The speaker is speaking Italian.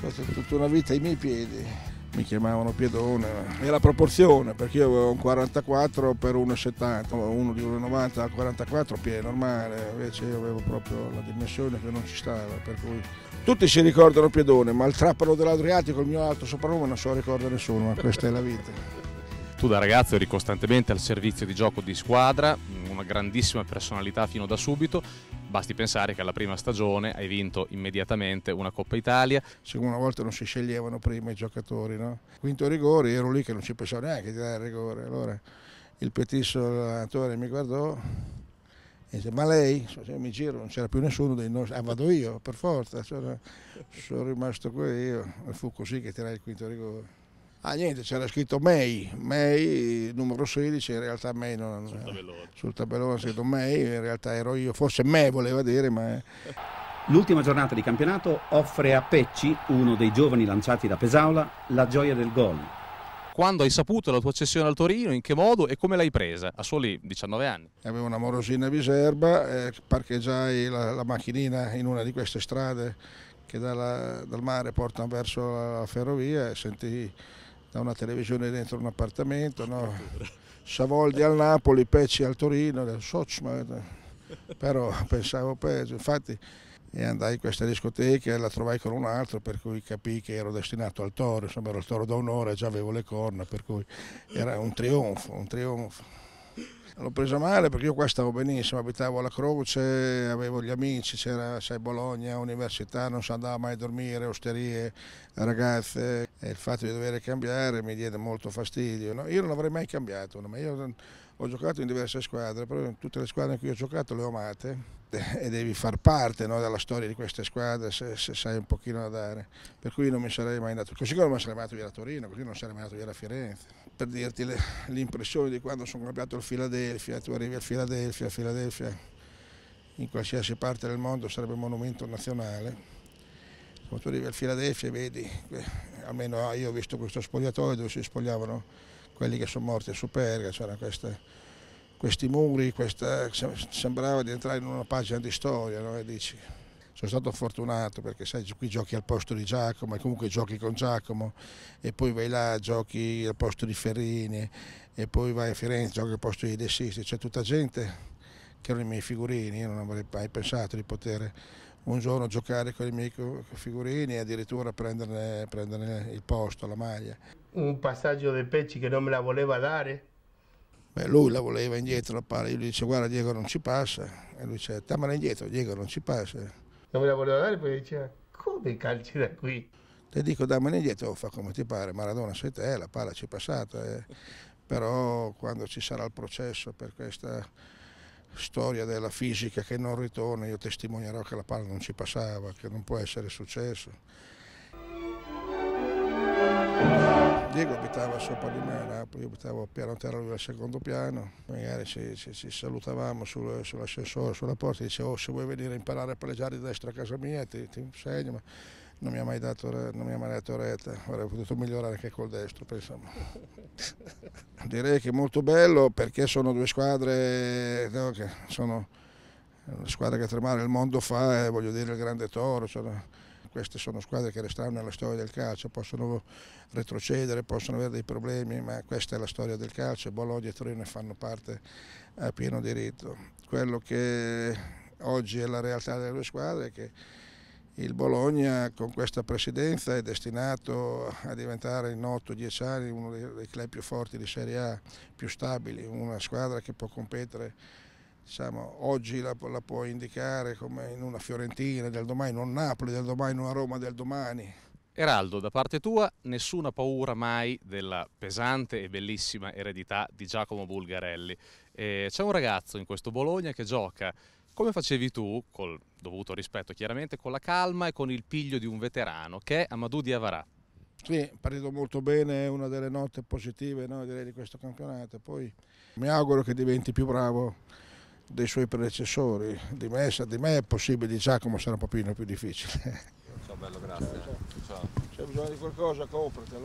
Questa è tutta una vita ai miei piedi. Mi chiamavano Piedone, E la proporzione perché io avevo un 44 per 1,70, uno di 1,90 al 44 piede normale, invece io avevo proprio la dimensione che non ci stava, per cui tutti si ricordano Piedone, ma il trappolo dell'Adriatico, il mio alto soprannome, non so ricorda nessuno, ma questa è la vita tu da ragazzo eri costantemente al servizio di gioco di squadra, una grandissima personalità fino da subito, Basti pensare che alla prima stagione hai vinto immediatamente una Coppa Italia. Secondo una volta non si sceglievano prima i giocatori, no? Quinto rigore, ero lì che non ci pensavo neanche di dare il rigore. Allora il petisso allenatore mi guardò e disse ma lei? Se mi giro non c'era più nessuno dei nostri, ah vado io, per forza. Cioè, sono rimasto qui io, e fu così che tirai il quinto rigore. Ah niente, c'era scritto May, May numero 16, in realtà May non, sul, tabellone. sul tabellone scritto May, in realtà ero io, forse me voleva dire, ma... L'ultima giornata di campionato offre a Pecci, uno dei giovani lanciati da Pesaula, la gioia del gol. Quando hai saputo la tua cessione al Torino, in che modo e come l'hai presa? A soli 19 anni. Avevo una morosina a Viserba, eh, parcheggiai la, la macchinina in una di queste strade che dalla, dal mare portano verso la ferrovia e sentii da una televisione dentro un appartamento, no? Savoldi al Napoli, Pecci al Torino, del Socma, però pensavo peggio, infatti e andai in questa discoteca e la trovai con un altro per cui capii che ero destinato al toro, insomma ero il toro d'onore, e già avevo le corna, per cui era un trionfo, un trionfo. L'ho presa male perché io qua stavo benissimo, abitavo alla Croce, avevo gli amici, c'era sai, Bologna, università, non si andava mai a dormire, osterie, ragazze e il fatto di dover cambiare mi diede molto fastidio. No? Io non avrei mai cambiato, no? ma io ho giocato in diverse squadre, però in tutte le squadre in cui ho giocato le ho amate e devi far parte no, della storia di queste squadre se, se, sai un pochino da dare. Per cui non mi sarei mai andato, così come non sarei mai andato via da Torino, così non sarei mai andato via da Firenze. Per dirti l'impressione di quando sono cambiato il Filadelfia Filadelfia, tu arrivi a Filadelfia, a Filadelfia in qualsiasi parte del mondo sarebbe un monumento nazionale. Quando tu arrivi a Filadelfia e vedi, almeno ah, io ho visto questo spogliatoio dove si spogliavano quelli che sono morti a Superga, c'erano questi muri, questa, sembrava di entrare in una pagina di storia, no? E dici, sono stato fortunato perché sai qui giochi al posto di Giacomo e comunque giochi con Giacomo e poi vai là, giochi al posto di Ferrini e poi vai a Firenze, giochi al posto di De Sisti, c'è tutta gente che erano i miei figurini, io non avrei mai pensato di poter un giorno giocare con i miei figurini e addirittura prenderne, prenderne il posto, la maglia. Un passaggio dei Pecci che non me la voleva dare. Beh, lui la voleva indietro la palla, io gli dice guarda Diego non ci passa e lui dice tamala indietro Diego non ci passa non me la voleva dare perché diceva come calci da qui? Ti dico dammene indietro, oh, fa come ti pare, Maradona sei te, la palla ci è passata, eh. però quando ci sarà il processo per questa storia della fisica che non ritorna, io testimonierò che la palla non ci passava, che non può essere successo Diego abitava sopra di me, Napoli, io abitavo piano terra, lui al secondo piano, magari ci, ci, ci salutavamo sul, sull'ascensore, sulla porta, dicevo oh, se vuoi venire a imparare a palleggiare di destra a casa mia ti, ti insegno, ma non mi ha mai dato, non mai dato retta, avrei potuto migliorare anche col destro, pensiamo. Direi che è molto bello perché sono due squadre, no, sono eh, la squadra che tremare il mondo fa, eh, voglio dire il grande toro. Cioè, queste sono squadre che resteranno nella storia del calcio, possono retrocedere, possono avere dei problemi, ma questa è la storia del calcio, Bologna e Torino ne fanno parte a eh, pieno diritto. Quello che oggi è la realtà delle due squadre è che il Bologna con questa presidenza è destinato a diventare in 8-10 anni uno dei club più forti di Serie A, più stabili, una squadra che può competere Diciamo, oggi la, la puoi indicare come in una Fiorentina del domani, in un Napoli del domani, in una Roma del domani. Eraldo, da parte tua nessuna paura mai della pesante e bellissima eredità di Giacomo Bulgarelli. Eh, c'è un ragazzo in questo Bologna che gioca, come facevi tu, col dovuto rispetto chiaramente, con la calma e con il piglio di un veterano, che è Amadou Diavarà. Sì, partito molto bene, è una delle note positive no, di questo campionato. Poi mi auguro che diventi più bravo dei suoi predecessori, di me, di me è possibile, di Giacomo sarà un pochino più difficile. Ciao bello, grazie. Ciao. C'è bisogno di qualcosa, compratelo.